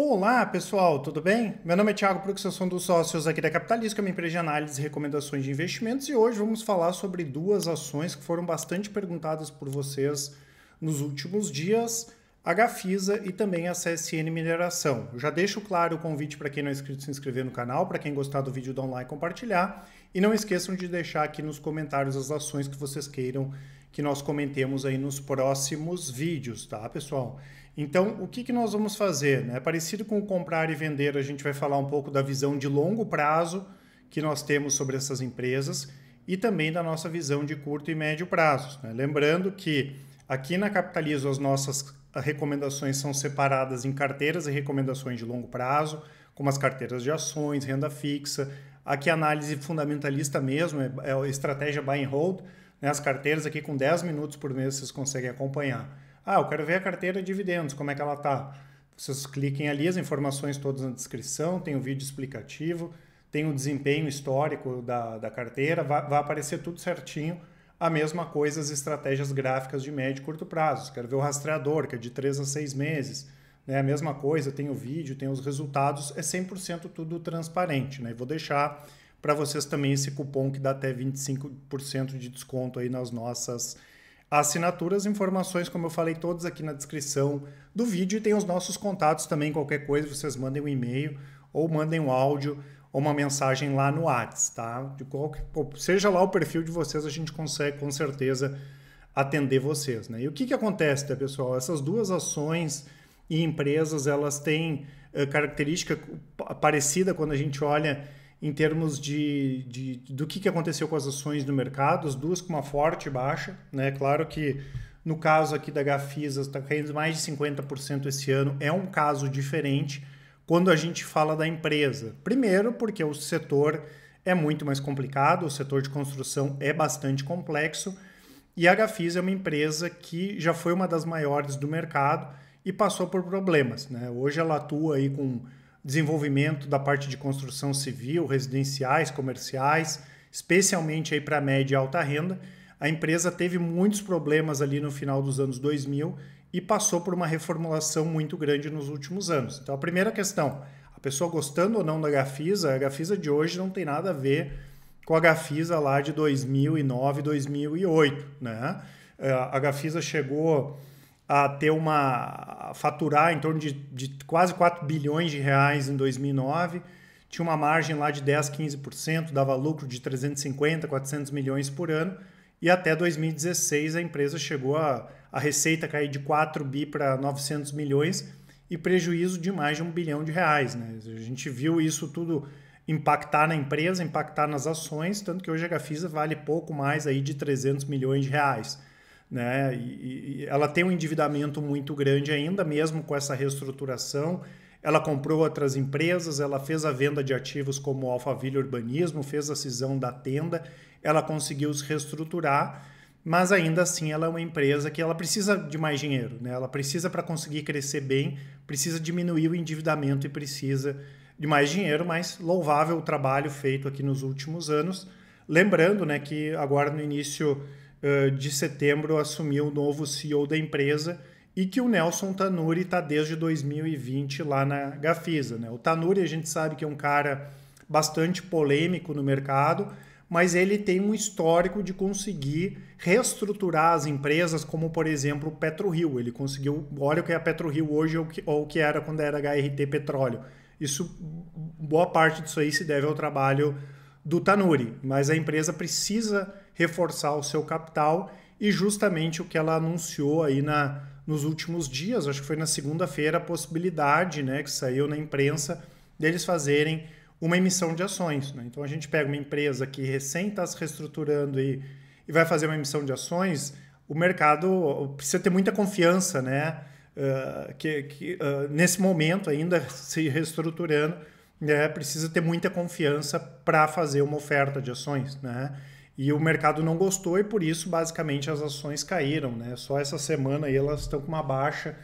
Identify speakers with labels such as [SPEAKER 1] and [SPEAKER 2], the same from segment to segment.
[SPEAKER 1] Olá pessoal, tudo bem? Meu nome é Thiago Prux, dos sócios aqui da Capitalista, uma empresa de análise e recomendações de investimentos e hoje vamos falar sobre duas ações que foram bastante perguntadas por vocês nos últimos dias, a Gafisa e também a CSN Mineração. Eu já deixo claro o convite para quem não é inscrito se inscrever no canal, para quem gostar do vídeo dar um like e compartilhar e não esqueçam de deixar aqui nos comentários as ações que vocês queiram que nós comentemos aí nos próximos vídeos, tá, pessoal? Então, o que, que nós vamos fazer? Né? Parecido com comprar e vender, a gente vai falar um pouco da visão de longo prazo que nós temos sobre essas empresas e também da nossa visão de curto e médio prazo. Né? Lembrando que aqui na Capitalizo as nossas recomendações são separadas em carteiras e recomendações de longo prazo, como as carteiras de ações, renda fixa. Aqui a análise fundamentalista mesmo, é, é a estratégia buy and hold, né, as carteiras aqui com 10 minutos por mês vocês conseguem acompanhar. Ah, eu quero ver a carteira de dividendos, como é que ela está. Vocês cliquem ali, as informações todas na descrição, tem o um vídeo explicativo, tem o um desempenho histórico da, da carteira, vai, vai aparecer tudo certinho. A mesma coisa as estratégias gráficas de médio e curto prazo. Quero ver o rastreador, que é de 3 a 6 meses. Né? A mesma coisa, tem o vídeo, tem os resultados, é 100% tudo transparente. Né? vou deixar para vocês também esse cupom que dá até 25% de desconto aí nas nossas assinaturas, informações, como eu falei, todas aqui na descrição do vídeo e tem os nossos contatos também, qualquer coisa, vocês mandem um e-mail ou mandem um áudio ou uma mensagem lá no WhatsApp, tá? De qualquer, seja lá o perfil de vocês, a gente consegue com certeza atender vocês, né? E o que que acontece, tá, pessoal? Essas duas ações e empresas, elas têm uh, característica parecida quando a gente olha em termos de, de, do que, que aconteceu com as ações do mercado, as duas com uma forte baixa. Né? Claro que no caso aqui da Gafisa está caindo mais de 50% esse ano, é um caso diferente quando a gente fala da empresa. Primeiro, porque o setor é muito mais complicado, o setor de construção é bastante complexo, e a Gafisa é uma empresa que já foi uma das maiores do mercado e passou por problemas. Né? Hoje ela atua aí com desenvolvimento da parte de construção civil, residenciais, comerciais, especialmente aí para média e alta renda. A empresa teve muitos problemas ali no final dos anos 2000 e passou por uma reformulação muito grande nos últimos anos. Então, a primeira questão, a pessoa gostando ou não da Gafisa, a Gafisa de hoje não tem nada a ver com a Gafisa lá de 2009, 2008, né? É, a Gafisa chegou a ter uma a faturar em torno de, de quase 4 bilhões de reais em 2009, tinha uma margem lá de 10, 15%, dava lucro de 350, 400 milhões por ano, e até 2016 a empresa chegou a, a receita cair de 4 bi para 900 milhões e prejuízo de mais de um bilhão de reais. Né? A gente viu isso tudo impactar na empresa, impactar nas ações, tanto que hoje a Gafisa vale pouco mais aí de 300 milhões de reais né? E, e ela tem um endividamento muito grande ainda, mesmo com essa reestruturação. Ela comprou outras empresas, ela fez a venda de ativos como Alphaville Urbanismo, fez a cisão da tenda, ela conseguiu se reestruturar, mas ainda assim ela é uma empresa que ela precisa de mais dinheiro, né? Ela precisa para conseguir crescer bem, precisa diminuir o endividamento e precisa de mais dinheiro, mas louvável o trabalho feito aqui nos últimos anos. Lembrando, né, que agora no início de setembro assumiu o novo CEO da empresa e que o Nelson Tanuri está desde 2020 lá na Gafisa. Né? O Tanuri a gente sabe que é um cara bastante polêmico no mercado, mas ele tem um histórico de conseguir reestruturar as empresas, como por exemplo o PetroRio. Ele conseguiu, olha o que é a PetroRio hoje ou o que era quando era HRT Petróleo. Isso, boa parte disso aí se deve ao trabalho do Tanuri, mas a empresa precisa reforçar o seu capital e justamente o que ela anunciou aí na, nos últimos dias, acho que foi na segunda-feira, a possibilidade né, que saiu na imprensa deles fazerem uma emissão de ações. Né? Então a gente pega uma empresa que recém está se reestruturando e, e vai fazer uma emissão de ações, o mercado precisa ter muita confiança, né? Uh, que, que uh, nesse momento ainda se reestruturando é, precisa ter muita confiança para fazer uma oferta de ações, né? E o mercado não gostou e por isso basicamente as ações caíram, né? Só essa semana aí elas estão com uma baixa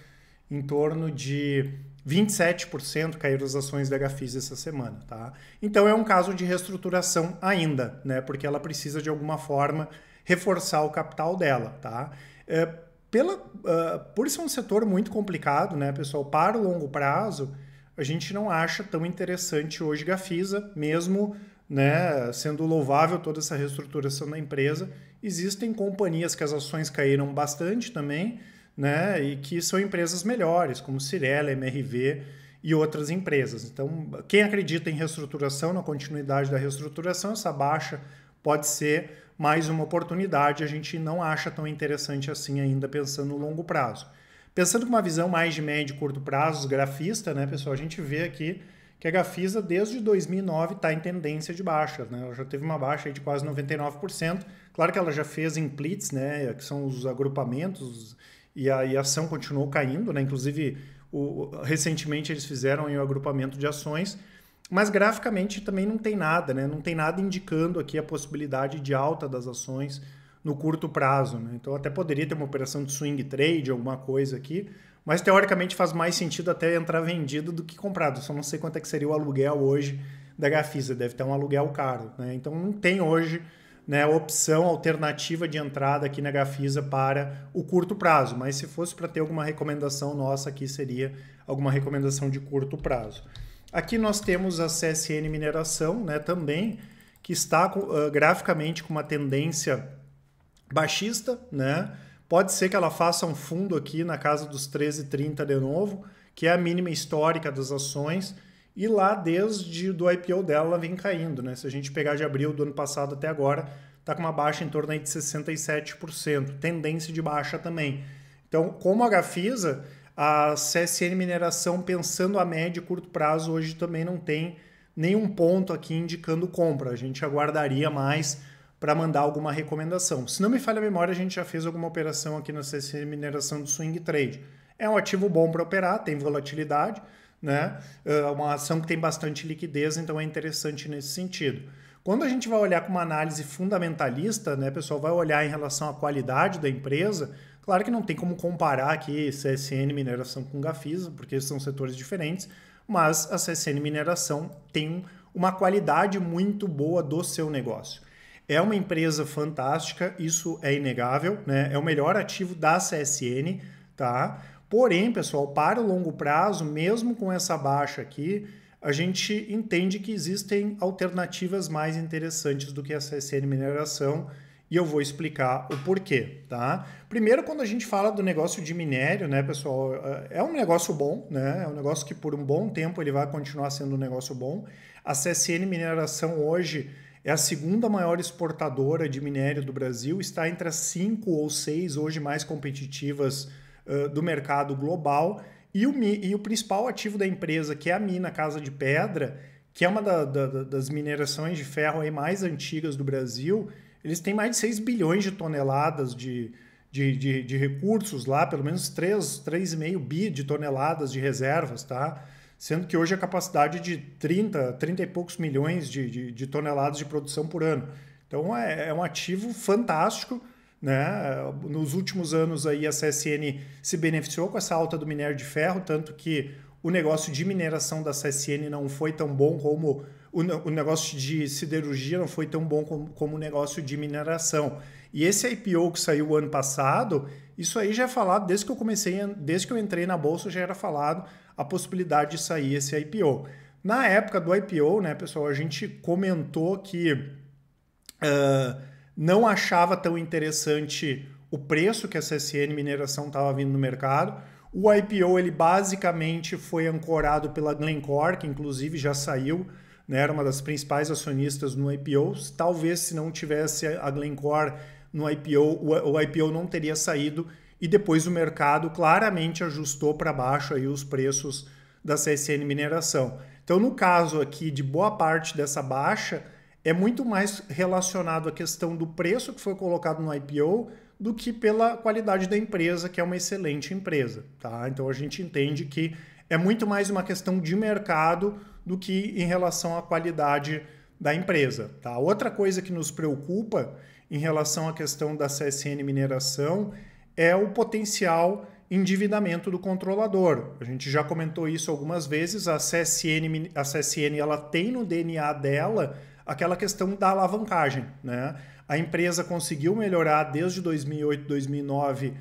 [SPEAKER 1] em torno de 27% caíram as ações da Gafis essa semana, tá? Então é um caso de reestruturação ainda, né? Porque ela precisa de alguma forma reforçar o capital dela, tá? É, pela, uh, por é um setor muito complicado, né, pessoal, para o longo prazo, a gente não acha tão interessante hoje Gafisa, mesmo né, sendo louvável toda essa reestruturação da empresa. Existem companhias que as ações caíram bastante também, né, e que são empresas melhores, como Cirela, MRV e outras empresas. Então, quem acredita em reestruturação, na continuidade da reestruturação, essa baixa pode ser mais uma oportunidade, a gente não acha tão interessante assim ainda pensando no longo prazo. Pensando com uma visão mais de médio e curto prazo, grafista, né, pessoal, a gente vê aqui que a Gafisa desde 2009 está em tendência de baixa, né? Ela já teve uma baixa de quase 99%. Claro que ela já fez implits, né, que são os agrupamentos e a, e a ação continuou caindo, né? Inclusive, o, recentemente eles fizeram o um agrupamento de ações, mas graficamente também não tem nada, né? Não tem nada indicando aqui a possibilidade de alta das ações no curto prazo. Né? Então, até poderia ter uma operação de swing trade, alguma coisa aqui, mas teoricamente faz mais sentido até entrar vendido do que comprado. Só não sei quanto é que seria o aluguel hoje da Gafisa, deve ter um aluguel caro. Né? Então, não tem hoje né, opção alternativa de entrada aqui na Gafisa para o curto prazo, mas se fosse para ter alguma recomendação nossa aqui, seria alguma recomendação de curto prazo. Aqui nós temos a CSN Mineração né, também, que está uh, graficamente com uma tendência baixista, né? Pode ser que ela faça um fundo aqui na casa dos 13,30 de novo, que é a mínima histórica das ações. E lá, desde do IPO dela, ela vem caindo, né? Se a gente pegar de abril do ano passado até agora, tá com uma baixa em torno aí de 67%, tendência de baixa também. Então, como a Gafisa, a CSN Mineração, pensando a médio e curto prazo, hoje também não tem nenhum ponto aqui indicando compra. A gente aguardaria mais para mandar alguma recomendação. Se não me falha a memória, a gente já fez alguma operação aqui na CC Mineração do Swing Trade. É um ativo bom para operar, tem volatilidade, né? É uma ação que tem bastante liquidez, então é interessante nesse sentido. Quando a gente vai olhar com uma análise fundamentalista, né, pessoal, vai olhar em relação à qualidade da empresa. Claro que não tem como comparar aqui CSN Mineração com Gafisa, porque são setores diferentes, mas a CSN Mineração tem uma qualidade muito boa do seu negócio. É uma empresa fantástica, isso é inegável, né? É o melhor ativo da CSN, tá? Porém, pessoal, para o longo prazo, mesmo com essa baixa aqui, a gente entende que existem alternativas mais interessantes do que a CSN Mineração e eu vou explicar o porquê, tá? Primeiro, quando a gente fala do negócio de minério, né, pessoal, é, é um negócio bom, né? É um negócio que por um bom tempo ele vai continuar sendo um negócio bom. A CSN Mineração hoje é a segunda maior exportadora de minério do Brasil, está entre as cinco ou seis hoje mais competitivas uh, do mercado global. E o, e o principal ativo da empresa, que é a mina Casa de Pedra, que é uma da, da, das minerações de ferro aí mais antigas do Brasil, eles têm mais de 6 bilhões de toneladas de, de, de, de recursos lá, pelo menos 3,5 bi de toneladas de reservas, tá? sendo que hoje a capacidade é de 30, 30 e poucos milhões de, de, de toneladas de produção por ano. Então é, é um ativo fantástico. Né? Nos últimos anos aí a CSN se beneficiou com essa alta do minério de ferro, tanto que o negócio de mineração da CSN não foi tão bom como o, o negócio de siderurgia não foi tão bom como, como o negócio de mineração. E esse IPO que saiu ano passado, isso aí já é falado desde que eu comecei, desde que eu entrei na bolsa já era falado a possibilidade de sair esse IPO. Na época do IPO, né, pessoal, a gente comentou que uh, não achava tão interessante o preço que a CSN Mineração estava vindo no mercado. O IPO ele basicamente foi ancorado pela Glencore, que inclusive já saiu, né, era uma das principais acionistas no IPO. Talvez se não tivesse a Glencore no IPO, o IPO não teria saído e depois o mercado claramente ajustou para baixo aí os preços da CSN Mineração. Então, no caso aqui de boa parte dessa baixa, é muito mais relacionado à questão do preço que foi colocado no IPO do que pela qualidade da empresa, que é uma excelente empresa, tá? Então a gente entende que é muito mais uma questão de mercado do que em relação à qualidade da empresa, tá? Outra coisa que nos preocupa em relação à questão da CSN Mineração é o potencial endividamento do controlador. A gente já comentou isso algumas vezes, a CSN, a CSN ela tem no DNA dela aquela questão da alavancagem, né? A empresa conseguiu melhorar desde 2008, 2009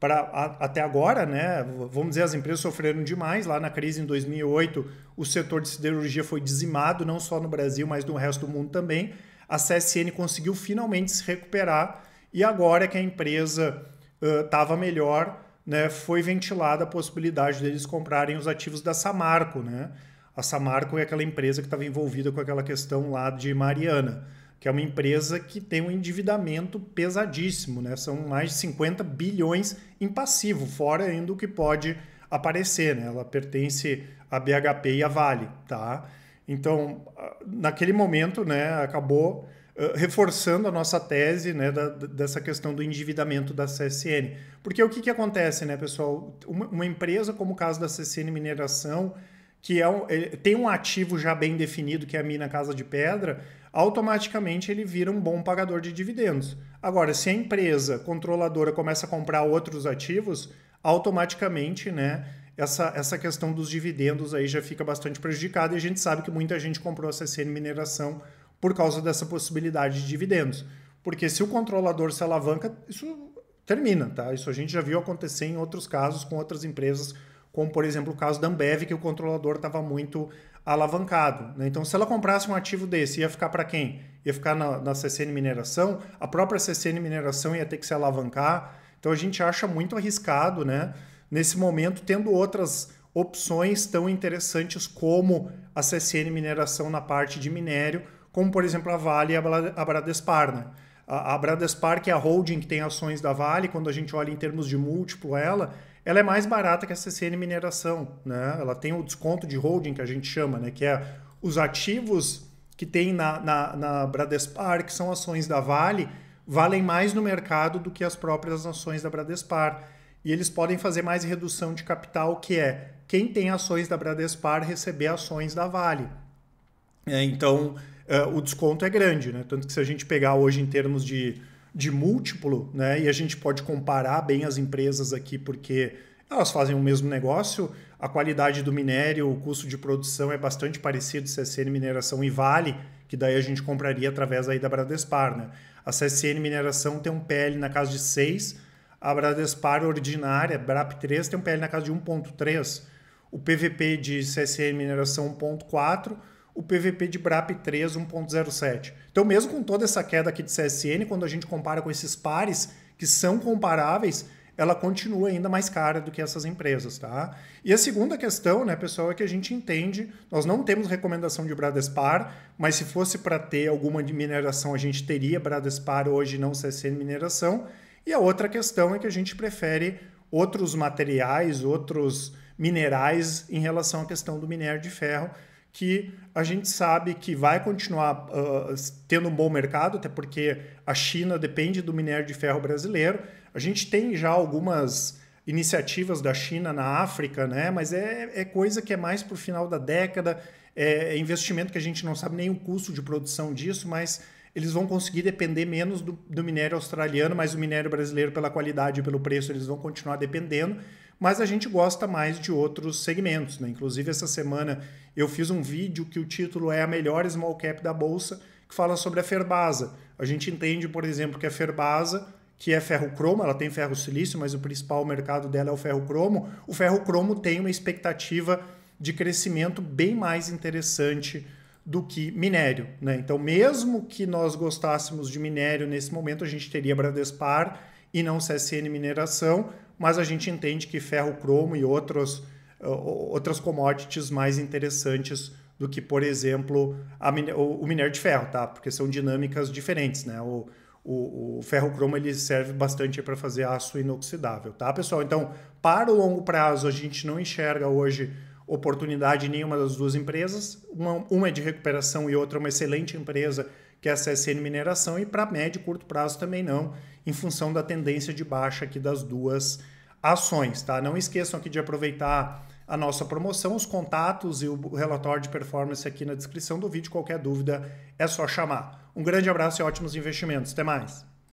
[SPEAKER 1] para até agora, né? Vamos dizer, as empresas sofreram demais lá na crise em 2008. O setor de siderurgia foi dizimado, não só no Brasil, mas no resto do mundo também. A CSN conseguiu finalmente se recuperar e agora é que a empresa estava uh, melhor, né, foi ventilada a possibilidade deles comprarem os ativos da Samarco. Né? A Samarco é aquela empresa que estava envolvida com aquela questão lá de Mariana, que é uma empresa que tem um endividamento pesadíssimo, né? são mais de 50 bilhões em passivo, fora ainda o que pode aparecer. Né? Ela pertence à BHP e à Vale. Tá? Então, naquele momento, né, acabou eh, reforçando a nossa tese né, da, dessa questão do endividamento da CSN. Porque o que, que acontece, né, pessoal? Uma, uma empresa como o caso da CSN Mineração, que é um, é, tem um ativo já bem definido, que é a mina Casa de Pedra, automaticamente ele vira um bom pagador de dividendos. Agora, se a empresa controladora começa a comprar outros ativos, automaticamente, né? Essa, essa questão dos dividendos aí já fica bastante prejudicada e a gente sabe que muita gente comprou a CCN Mineração por causa dessa possibilidade de dividendos. Porque se o controlador se alavanca, isso termina, tá? Isso a gente já viu acontecer em outros casos com outras empresas, como por exemplo o caso da Ambev, que o controlador estava muito alavancado. Né? Então, se ela comprasse um ativo desse, ia ficar para quem? Ia ficar na, na CCN Mineração, a própria CCN Mineração ia ter que se alavancar. Então, a gente acha muito arriscado, né? Nesse momento, tendo outras opções tão interessantes como a CCN Mineração na parte de minério, como por exemplo a Vale e a Bradespar. Né? A Bradespar, que é a holding que tem ações da Vale, quando a gente olha em termos de múltiplo ela, ela é mais barata que a CCN Mineração. Né? Ela tem o desconto de holding que a gente chama, né? que é os ativos que tem na, na, na Bradespar, que são ações da Vale, valem mais no mercado do que as próprias ações da Bradespar. E eles podem fazer mais redução de capital, que é quem tem ações da Bradespar receber ações da Vale. É, então, uh, o desconto é grande, né? Tanto que se a gente pegar hoje em termos de, de múltiplo, né? E a gente pode comparar bem as empresas aqui, porque elas fazem o mesmo negócio, a qualidade do minério, o custo de produção é bastante parecido, CSN Mineração e Vale, que daí a gente compraria através aí da Bradespar, né? A CSN Mineração tem um PL na casa de 6, a Bradespar ordinária, BRAP3, tem um PL na casa de 1.3, o PVP de CSN Mineração 1.4, o PVP de BRAP 3 1.07. Então, mesmo com toda essa queda aqui de CSN, quando a gente compara com esses pares que são comparáveis, ela continua ainda mais cara do que essas empresas, tá? E a segunda questão, né, pessoal, é que a gente entende, nós não temos recomendação de Bradespar, mas se fosse para ter alguma de mineração, a gente teria Bradespar hoje, não CSN mineração. E a outra questão é que a gente prefere outros materiais, outros minerais em relação à questão do minério de ferro, que a gente sabe que vai continuar uh, tendo um bom mercado, até porque a China depende do minério de ferro brasileiro. A gente tem já algumas iniciativas da China na África, né? mas é, é coisa que é mais para o final da década, é, é, investimento que a gente não sabe nem o custo de produção disso, mas eles vão conseguir depender menos do, do, minério australiano, mas o minério brasileiro, pela qualidade e pelo preço, eles vão continuar dependendo mas a gente gosta mais de outros segmentos. Né? Inclusive, essa semana eu fiz um vídeo que o título é A Melhor Small Cap da Bolsa, que fala sobre a Ferbasa. A gente entende, por exemplo, que a Ferbasa que é ferro cromo, ela tem ferro silício, mas o principal mercado dela é o ferro cromo. O ferro cromo tem uma expectativa de crescimento bem mais interessante do que minério. Né? Então, mesmo que nós gostássemos de minério nesse momento, a gente teria Bradespar e não CSN mineração, mas a gente entende que ferro, cromo e outros, uh, outras commodities mais interessantes do que, por exemplo, a, o, o, minério de ferro, tá? Porque são dinâmicas diferentes, né? O, o, o ferro cromo ele serve bastante para fazer aço inoxidável, tá, pessoal? Então, para o longo prazo, a gente não enxerga hoje oportunidade em nenhuma das duas empresas. Uma, uma é de recuperação e outra é uma excelente empresa que é a CSN Mineração, e para médio e curto prazo também não, em função da tendência de baixa aqui das duas ações. Tá? Não esqueçam aqui de aproveitar a nossa promoção, os contatos e o relatório de performance aqui na descrição do vídeo. Qualquer dúvida é só chamar. Um grande abraço e ótimos investimentos. Até mais!